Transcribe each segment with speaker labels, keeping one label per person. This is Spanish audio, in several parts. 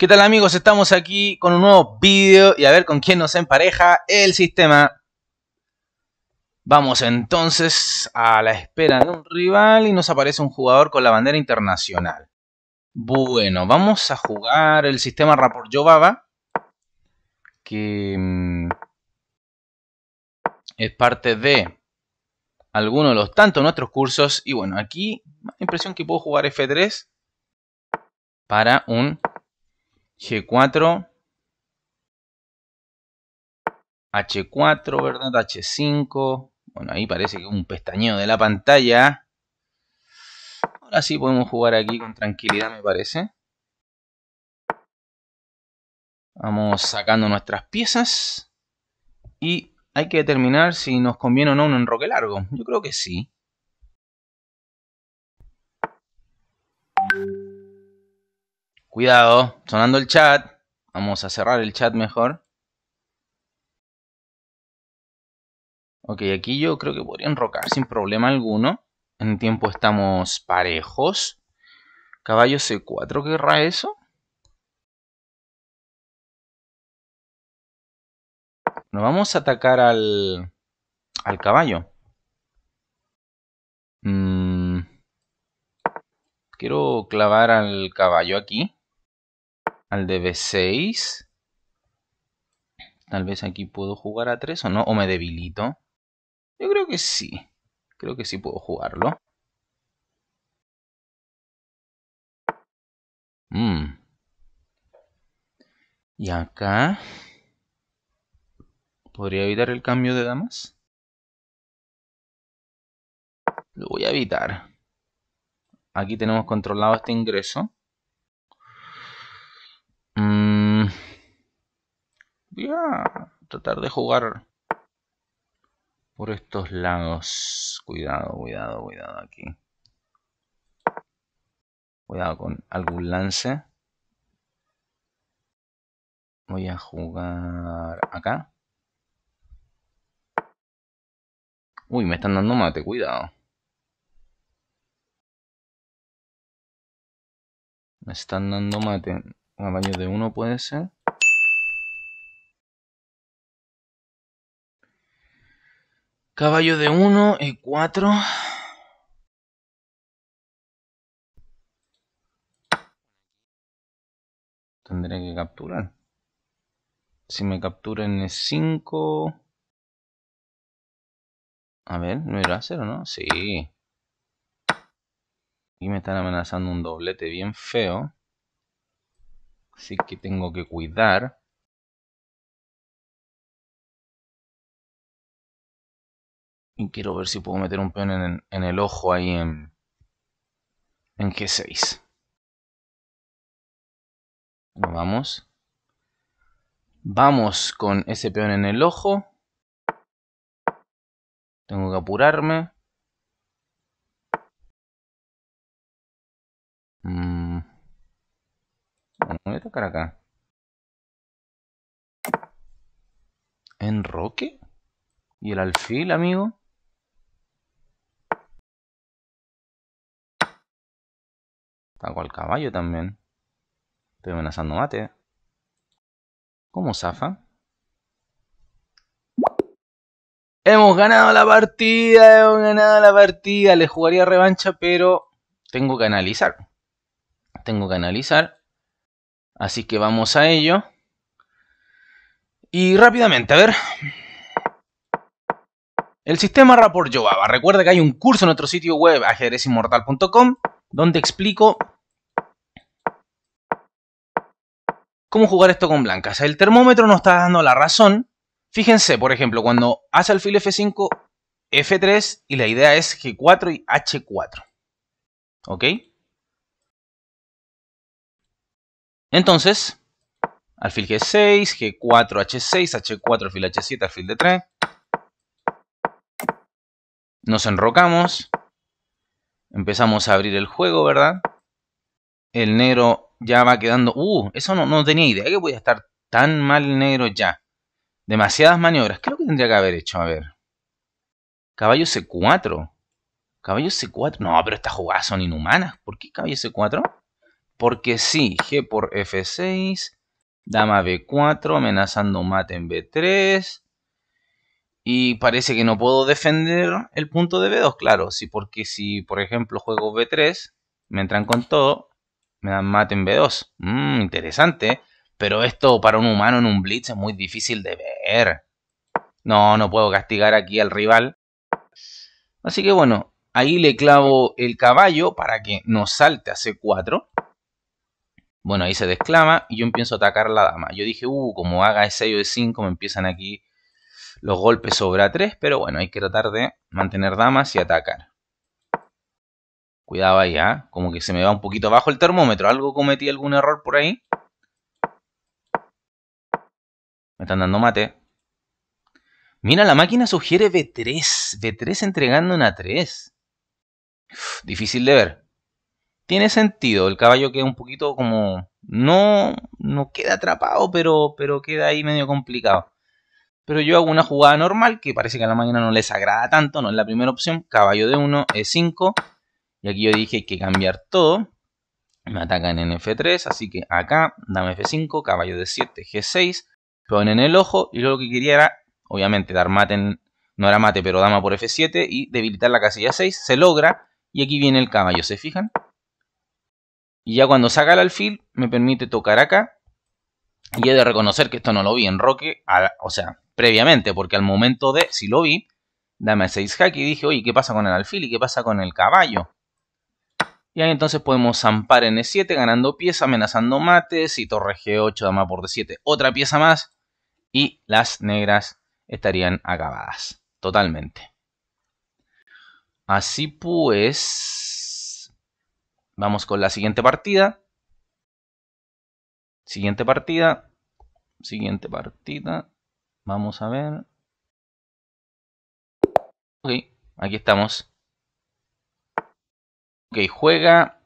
Speaker 1: ¿Qué tal amigos? Estamos aquí con un nuevo vídeo y a ver con quién nos empareja el sistema. Vamos entonces a la espera de un rival y nos aparece un jugador con la bandera internacional. Bueno, vamos a jugar el sistema Rapport Jovava, que mm, es parte de alguno de los tantos nuestros cursos. Y bueno, aquí la impresión que puedo jugar F3 para un G4, H4, ¿verdad? H5. Bueno, ahí parece que un pestañeo de la pantalla. Ahora sí podemos jugar aquí con tranquilidad, me parece. Vamos sacando nuestras piezas. Y hay que determinar si nos conviene o no un enroque largo. Yo creo que sí. Cuidado, sonando el chat. Vamos a cerrar el chat mejor. Ok, aquí yo creo que podría enrocar sin problema alguno. En
Speaker 2: tiempo estamos parejos. Caballo C4 querrá eso. Nos vamos a atacar al, al caballo. Mm.
Speaker 1: quiero clavar al caballo aquí al de b6. Tal vez aquí puedo jugar a
Speaker 2: 3 o no, o me debilito. Yo creo que sí, creo que sí puedo jugarlo. Mm. Y acá... ¿Podría evitar el cambio de damas? Lo voy a evitar.
Speaker 1: Aquí tenemos controlado este ingreso.
Speaker 2: Mm.
Speaker 1: voy a tratar de jugar por estos lados. Cuidado, cuidado, cuidado aquí.
Speaker 2: Cuidado con algún lance. Voy a jugar acá. Uy, me están dando mate, cuidado. Me están dando mate. Caballo de 1 puede ser. Caballo de 1 y 4. Tendré que capturar. Si me captura en 5...
Speaker 1: A ver, ¿no era cero, no? Sí.
Speaker 2: Y me están amenazando un doblete bien feo. Así que tengo que cuidar. Y quiero ver si puedo meter un peón en, el ojo ahí en, en G6.
Speaker 1: vamos. Vamos con ese peón en el ojo.
Speaker 2: Tengo que apurarme. Mmm voy a tocar acá. ¿Enroque? ¿Y el alfil, amigo? Taco al caballo también. Estoy amenazando mate. ¿Cómo zafa?
Speaker 1: Hemos ganado la partida, hemos ganado la partida. Le jugaría revancha, pero tengo que analizar. Tengo que analizar. Así que vamos a ello. Y rápidamente, a ver. El sistema Rapport Yoava, Recuerda que hay un curso en nuestro sitio web ajedrezinmortal.com donde explico cómo jugar esto con blancas. El termómetro nos está dando la razón. Fíjense, por ejemplo, cuando hace alfil F5, F3 y la idea es G4 y H4. ¿Ok? Entonces, alfil G6, G4, H6, H4, alfil H7, alfil D3. Nos enrocamos. Empezamos a abrir el juego, ¿verdad? El negro ya va quedando... ¡Uh! Eso no, no tenía idea que podía estar tan mal el negro ya. Demasiadas maniobras. ¿Qué es lo que tendría que haber hecho? A ver. Caballo C4. Caballo C4. No, pero estas jugadas son inhumanas. ¿Por qué caballo C4? Porque sí, G por F6, dama B4, amenazando mate en B3. Y parece que no puedo defender el punto de B2, claro. Sí, porque si, por ejemplo, juego B3, me entran con todo, me dan mate en B2. Mm, interesante. Pero esto para un humano en un blitz es muy difícil de ver. No, no puedo castigar aquí al rival. Así que bueno, ahí le clavo el caballo para que no salte a C4. Bueno, ahí se desclama y yo empiezo a atacar a la dama. Yo dije, uh, como haga ese o de 5 me empiezan aquí los golpes sobre A3, pero bueno, hay que tratar de mantener damas y atacar. Cuidado ahí, ¿ah? Como que se me va un poquito abajo el termómetro. Algo cometí, algún error por ahí. Me están dando mate. Mira, la máquina sugiere B3. B3 entregando una 3. difícil de ver tiene sentido. El caballo queda un poquito como. No, no queda atrapado, pero, pero queda ahí medio complicado. Pero yo hago una jugada normal que parece que a la máquina no les agrada tanto, no es la primera opción. Caballo de 1, E5. Y aquí yo dije que cambiar todo. Me atacan en F3, así que acá, dame F5, caballo de 7, G6. Ponen el ojo y lo que quería era, obviamente, dar mate no era mate, pero dama por F7 y debilitar la casilla 6. Se logra y aquí viene el caballo, ¿se fijan? Y ya cuando saca el alfil, me permite tocar acá. Y he de reconocer que esto no lo vi en Roque, o sea, previamente, porque al momento de, si lo vi, dame 6 hack y dije, oye, ¿qué pasa con el alfil y qué pasa con el caballo? Y ahí entonces podemos ampar en E7, ganando piezas... amenazando mates y torre G8, dama por D7, otra pieza más. Y las negras estarían acabadas, totalmente. Así pues, Vamos con la siguiente partida. Siguiente partida. Siguiente partida. Vamos a ver. Ok, aquí estamos.
Speaker 2: Ok, juega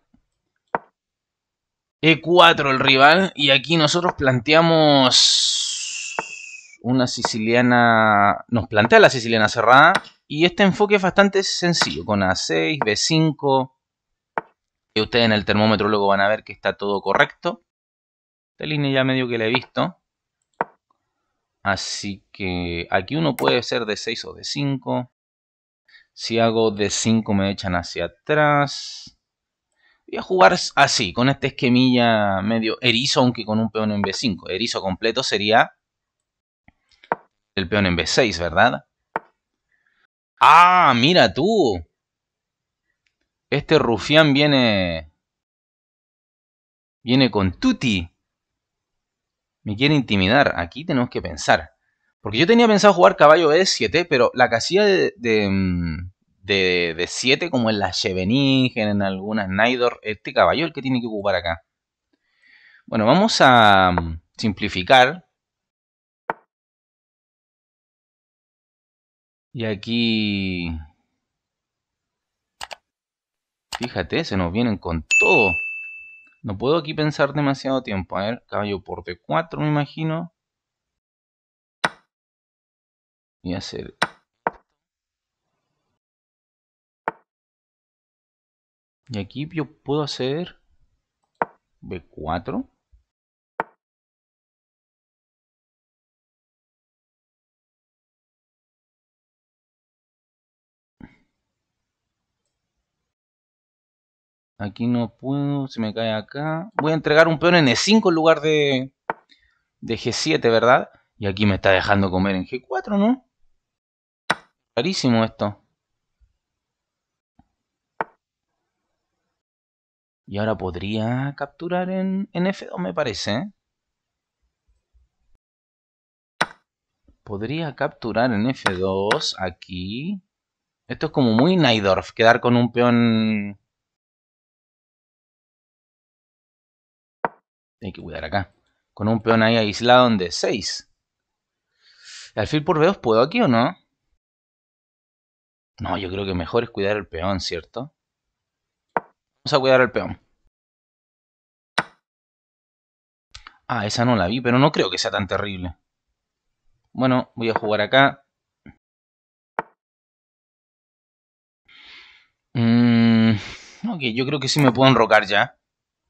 Speaker 2: E4 el rival.
Speaker 1: Y aquí nosotros planteamos una siciliana... Nos plantea la siciliana cerrada. Y este enfoque es bastante sencillo. Con A6, B5, y ustedes en el termómetro luego van a ver que está todo correcto. Esta línea ya medio que la he visto. Así que aquí uno puede ser de 6 o de 5. Si hago de 5 me echan hacia atrás. Voy a jugar así, con este esquemilla medio erizo, aunque con un peón en B5. Erizo completo sería el peón en B6, ¿verdad? ¡Ah, mira tú! Este rufián viene. Viene con Tuti. Me quiere intimidar. Aquí tenemos que pensar. Porque yo tenía pensado jugar caballo E7, pero la casilla de, de mm, de, 7, como en la Scheveningen, en algunas Nidor... Este caballo el que tiene que ocupar acá. Bueno, vamos
Speaker 2: a mm, simplificar. Y aquí
Speaker 1: Fíjate, se nos vienen con todo. No puedo aquí pensar demasiado tiempo. A ver,
Speaker 2: caballo por D4 me imagino. Y hacer... Y aquí yo puedo hacer B4. Aquí no puedo, se me cae acá. Voy a entregar un peón en E5 en lugar
Speaker 1: de, de G7, ¿verdad? Y aquí me está dejando comer en G4, ¿no? Clarísimo esto. Y ahora podría capturar en, F2, me parece. ¿eh? Podría capturar en
Speaker 2: F2 aquí. Esto es como muy Naidorf, quedar con un peón Hay que cuidar acá. Con un peón ahí aislado en D6. Alfil por B2 puedo aquí o no? No, yo creo que mejor es cuidar el peón, ¿cierto? Vamos a cuidar el peón.
Speaker 1: Ah, esa no la vi, pero no creo que sea tan terrible. Bueno, voy a jugar acá.
Speaker 2: Mm, ok,
Speaker 1: yo creo que sí me puedo enrocar ya.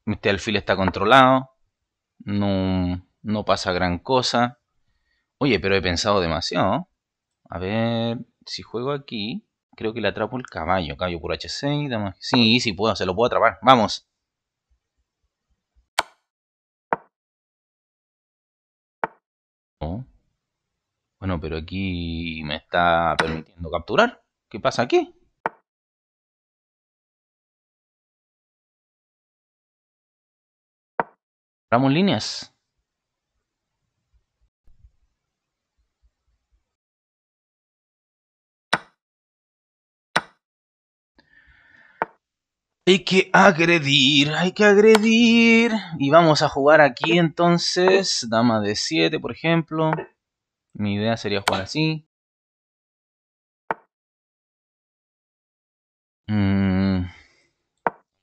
Speaker 1: Este alfil está controlado. No, no pasa gran cosa. Oye, pero he pensado demasiado. A ver, si juego aquí, creo que le atrapo el caballo. Caballo por H6,
Speaker 2: Sí, sí puedo, se lo puedo atrapar. ¡Vamos! Oh. Bueno, pero aquí me está permitiendo capturar. ¿Qué pasa aquí? Líneas. Hay que agredir, hay que agredir. Y vamos a jugar aquí entonces. Dama de 7, por ejemplo. Mi idea sería jugar así. Mm.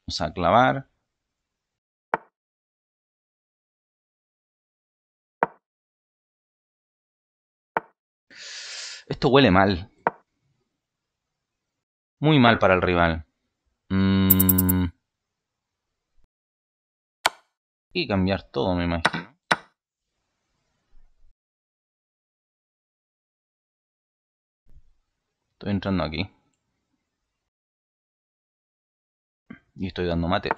Speaker 2: Vamos a clavar. Esto huele mal. Muy mal para el rival. Mm. Y cambiar todo, me imagino. Estoy entrando aquí. Y estoy dando mate.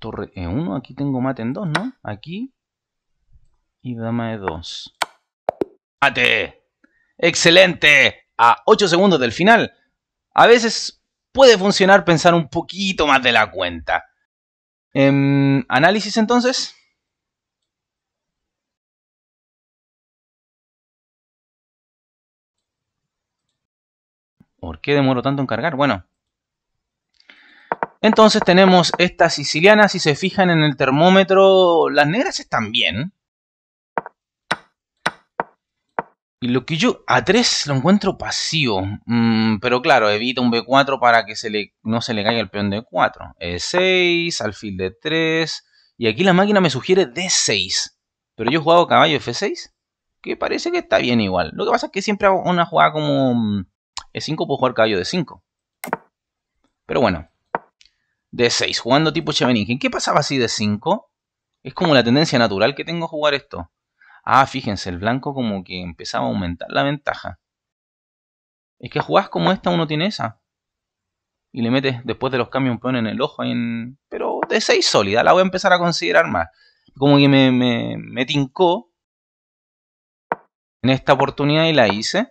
Speaker 2: torre E1. Aquí tengo mate en 2, ¿no? Aquí.
Speaker 1: Y dama E2.
Speaker 2: ¡Mate!
Speaker 1: ¡Excelente! A 8 segundos del final. A veces puede funcionar pensar un poquito
Speaker 2: más de la cuenta. Em, análisis entonces. ¿Por qué demoro tanto en cargar? Bueno,
Speaker 1: entonces tenemos estas sicilianas, si se fijan en el termómetro, las negras están bien. Y lo que yo a 3 lo encuentro pasivo, mm, pero claro, evita un B4 para que no se le caiga el peón de 4. E6, alfil de 3, y aquí la máquina me sugiere D6. Pero yo he jugado caballo F6, que parece que está bien igual. Lo que pasa es que siempre hago una jugada como mm, E5, puedo jugar caballo de 5 Pero bueno, de 6, jugando tipo Cheveningen. ¿Qué pasaba así de 5? Es como la tendencia natural que tengo a jugar esto. Ah, fíjense, el blanco como que empezaba a aumentar la ventaja. Es que jugás como esta, uno tiene esa. Y le metes después de los cambios un peón en el ojo. En... Pero de 6 sólida, la voy a empezar a considerar más. Como que me, me, me tincó en esta oportunidad y la hice.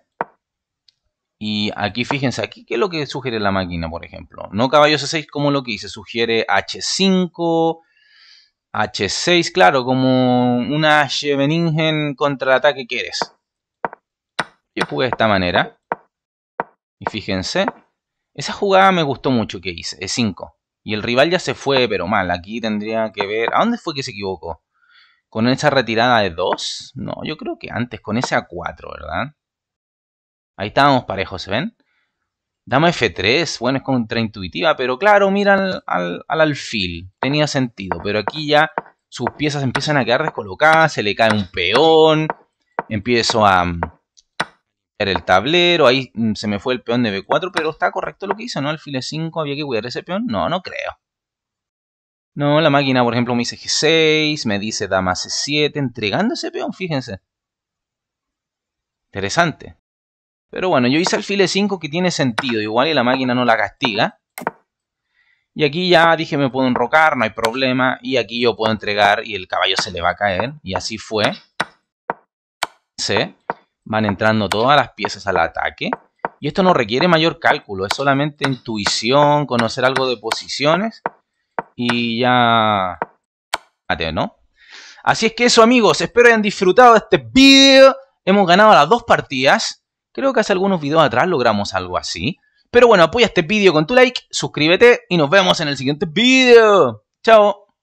Speaker 1: Y aquí fíjense, aquí qué es lo que sugiere la máquina, por ejemplo. No caballos C6 e como lo que hice, sugiere H5, H6, claro, como una Scheveningen contraataque que eres. Yo jugué de esta manera. Y fíjense, esa jugada me gustó mucho que hice, E5. Y el rival ya se fue, pero mal. Aquí tendría que ver... ¿A dónde fue que se equivocó? ¿Con esa retirada de 2? No, yo creo que antes, con ese A4, ¿verdad? Ahí estábamos parejos, ¿se ven? Dama F3, bueno, es contraintuitiva, pero claro, mira al, alfil. Tenía sentido, pero aquí ya sus piezas empiezan a quedar descolocadas, se le cae un peón, empiezo a mm, el tablero, ahí mm, se me fue el peón de B4, pero está correcto lo que hizo, ¿no? Alfil E5, había que cuidar ese peón, no, no creo. No, la máquina, por ejemplo, me dice G6, me dice dama C7, entregando ese peón, fíjense. Interesante. Pero bueno, yo hice el file 5 que tiene sentido, igual y la máquina no la castiga. Y aquí ya dije me puedo enrocar, no hay problema. Y aquí yo puedo entregar y el caballo se le va a caer. Y así fue. Se van entrando todas las piezas al ataque. Y esto no requiere mayor cálculo, es solamente intuición, conocer algo de posiciones. Y ya... ¿no? Así es que eso amigos, espero hayan disfrutado de este vídeo. Hemos ganado las dos partidas. Creo que hace algunos videos atrás logramos algo así. Pero bueno, apoya este vídeo con tu like, suscríbete y nos vemos en el siguiente vídeo. Chao.